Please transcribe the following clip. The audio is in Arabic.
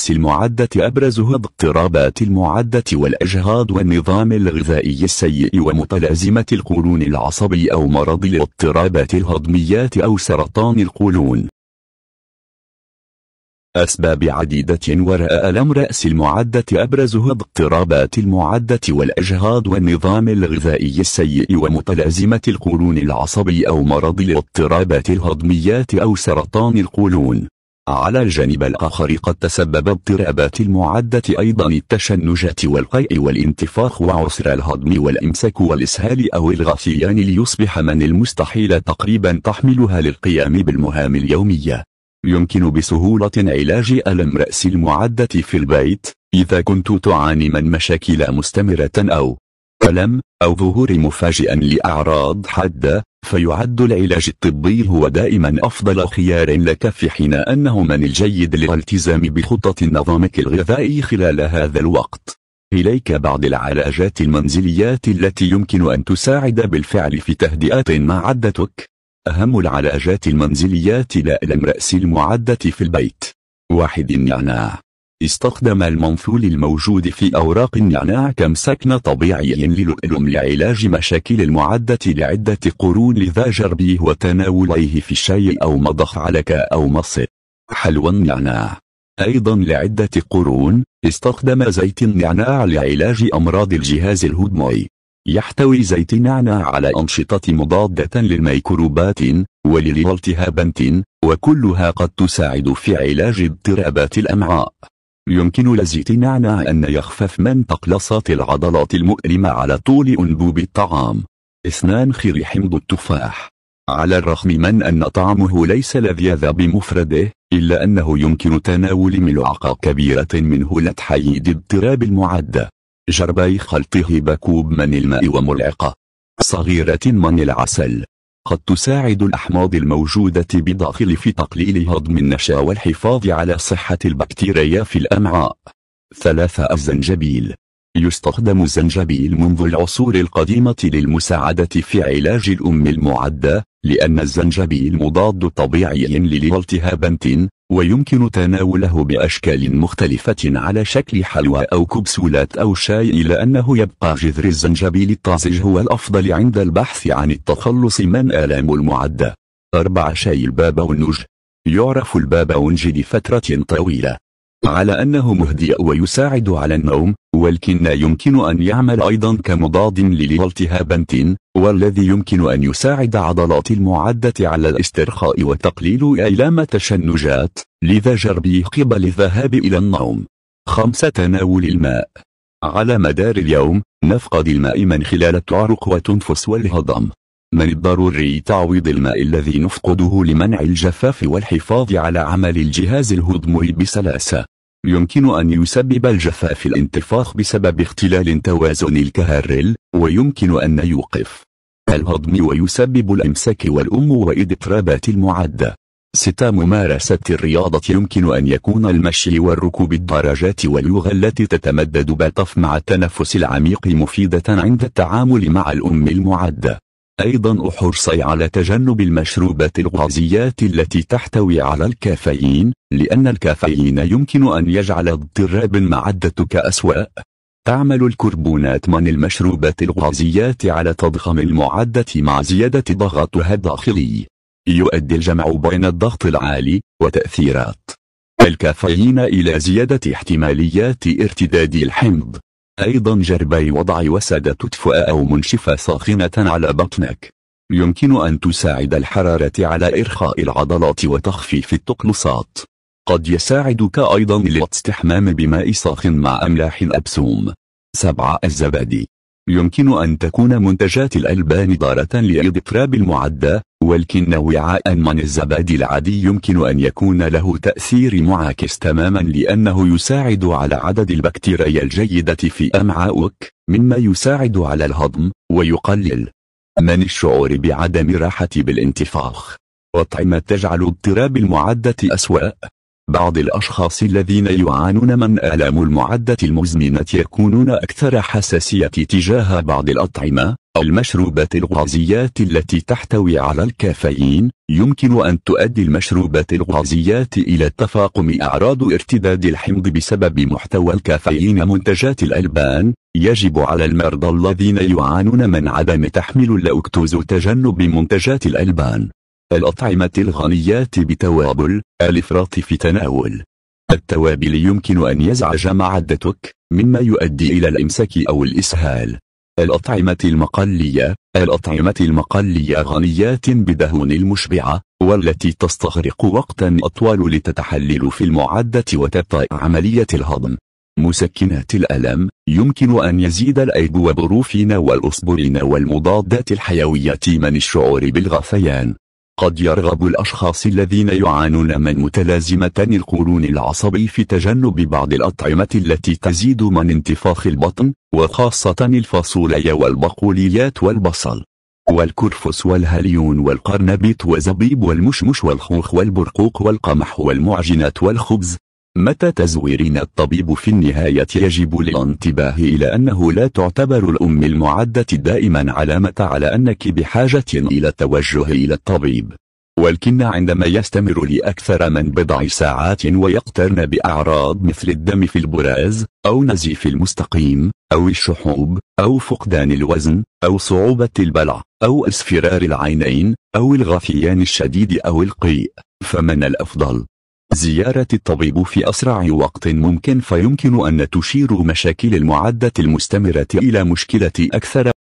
نفس المعدة أبرزها اضطرابات المعدة والأجهاض والنظام الغذائي السيء ومتلازمة القولون العصبي أو مرض الاضطرابات الهضميات أو سرطان القولون أسباب عديدة وراء ألم رأس المعدة أبرزها اضطرابات المعدة والأجهاض والنظام الغذائي السيء ومتلازمة القولون العصبي أو مرض الاضطرابات الهضميات أو سرطان القولون على الجانب الآخر قد تسبب اضطرابات المعدة أيضا التشنجات والقيء والانتفاخ وعسر الهضم والإمساك والإسهال أو الغثيان ليصبح من المستحيل تقريبا تحملها للقيام بالمهام اليومية يمكن بسهولة علاج ألم رأس المعدة في البيت إذا كنت تعاني من مشاكل مستمرة أو ألم أو ظهور مفاجئ لأعراض حادة فيعد العلاج الطبي هو دائما أفضل خيار لك في حين أنه من الجيد للالتزام بخطة نظامك الغذائي خلال هذا الوقت إليك بعض العلاجات المنزليات التي يمكن أن تساعد بالفعل في تهدئة معدتك. عدتك أهم العلاجات المنزليات لألم رأس المعدة في البيت واحد النعناع يعنى. استخدم المنثول الموجود في أوراق النعناع كمسكن طبيعي للؤلم لعلاج مشاكل المعدة لعدة قرون لذا جربيه وتناوليه في الشاي أو مضخ علك أو مص حلوى النعناع أيضا لعدة قرون استخدم زيت النعناع لعلاج أمراض الجهاز الهضمي يحتوي زيت النعناع على أنشطة مضادة للميكروبات وللالتهابات وكلها قد تساعد في علاج اضطرابات الأمعاء يمكن لزيت نعناع أن يخفف من تقلصات العضلات المؤلمة على طول أنبوب الطعام. اثنان خير حمض التفاح على الرغم من أن طعمه ليس لذيذ بمفرده إلا أنه يمكن تناول ملعقة كبيرة منه لتحييد اضطراب المعدة جربي خلطه بكوب من الماء وملعقة صغيرة من العسل قد تساعد الأحماض الموجودة بداخل في تقليل هضم النشا والحفاظ على صحة البكتيريا في الأمعاء. 3. الزنجبيل يستخدم الزنجبيل منذ العصور القديمة للمساعدة في علاج الأم المعدة، لأن الزنجبيل مضاد طبيعي للالتهابات ويمكن تناوله بأشكال مختلفة على شكل حلوى أو كبسولات أو شاي إلى أنه يبقى جذر الزنجبيل الطازج هو الأفضل عند البحث عن التخلص من آلام المعدة 4. شاي البابونج يعرف البابونج لفترة طويلة على أنه مهدئ ويساعد على النوم ولكن يمكن أن يعمل أيضا كمضاد للالتهابنتين هو الذي يمكن أن يساعد عضلات المعدة على الاسترخاء وتقليل آلام التشنجات لذا جربي قبل الذهاب إلى النوم 5. تناول الماء على مدار اليوم نفقد الماء من خلال التعرق وتنفس والهضم من الضروري تعويض الماء الذي نفقده لمنع الجفاف والحفاظ على عمل الجهاز الهضمي بسلاسة يمكن أن يسبب الجفاف الانتفاخ بسبب اختلال توازن الكهرل ويمكن أن يوقف الهضم ويسبب الإمساك والأم وإضطرابات المعدة ستة ممارسة الرياضة يمكن أن يكون المشي والركوب الدرجات واليوغا التي تتمدد بالطف مع التنفس العميق مفيدة عند التعامل مع الأم المعدة أيضا أحرصي على تجنب المشروبات الغازيات التي تحتوي على الكافيين لأن الكافيين يمكن أن يجعل اضطراب معدتك أسوأ تعمل الكربونات من المشروبات الغازيات على تضخم المعدة مع زيادة ضغطها الداخلي يؤدي الجمع بين الضغط العالي وتأثيرات الكافيين إلى زيادة احتماليات ارتداد الحمض أيضا جربي وضع وسادة تدفئة أو منشفة ساخنة على بطنك يمكن أن تساعد الحرارة على إرخاء العضلات وتخفيف التقلصات قد يساعدك أيضا الاستحمام بماء ساخن مع أملاح أبسوم 7. الزبادي يمكن أن تكون منتجات الألبان ضارة لإضطراب المعدة ولكن وعاء من الزبادي العادي يمكن أن يكون له تأثير معاكس تماما لأنه يساعد على عدد البكتيريا الجيدة في أمعائك مما يساعد على الهضم ويقلل من الشعور بعدم راحة بالانتفاخ أطعمة تجعل اضطراب المعدة أسوأ بعض الأشخاص الذين يعانون من آلام المعدة المزمنة يكونون أكثر حساسية تجاه بعض الأطعمة أو المشروبات الغازيات التي تحتوي على الكافيين يمكن أن تؤدي المشروبات الغازيات إلى تفاقم أعراض ارتداد الحمض بسبب محتوى الكافيين منتجات الألبان يجب على المرضى الذين يعانون من عدم تحمل اللاكتوز تجنب منتجات الألبان الأطعمة الغنيات بتوابل الإفراط في تناول التوابل يمكن أن يزعج معدتك مما يؤدي إلى الإمساك أو الإسهال الأطعمة المقلية الأطعمة المقلية غنيات بدهون المشبعة والتي تستغرق وقتا أطول لتتحلل في المعدة وتبطئ عملية الهضم مسكنات الألم يمكن أن يزيد وبروفين والأسبرين والمضادات الحيوية من الشعور بالغثيان قد يرغب الأشخاص الذين يعانون من متلازمتان القولون العصبي في تجنب بعض الأطعمة التي تزيد من انتفاخ البطن وخاصة الفاصوليا والبقوليات والبصل والكرفس والهليون والقرنبيط وزبيب والمشمش والخوخ والبرقوق والقمح والمعجنات والخبز متى تزويرين الطبيب في النهاية يجب الانتباه إلى أنه لا تعتبر الأم المعدة دائما علامة على أنك بحاجة إلى التوجه إلى الطبيب ولكن عندما يستمر لأكثر من بضع ساعات ويقترن بأعراض مثل الدم في البراز أو نزيف المستقيم أو الشحوب أو فقدان الوزن أو صعوبة البلع أو اصفرار العينين أو الغثيان الشديد أو القيء فمن الأفضل زيارة الطبيب في أسرع وقت ممكن فيمكن أن تشير مشاكل المعدة المستمرة إلى مشكلة أكثر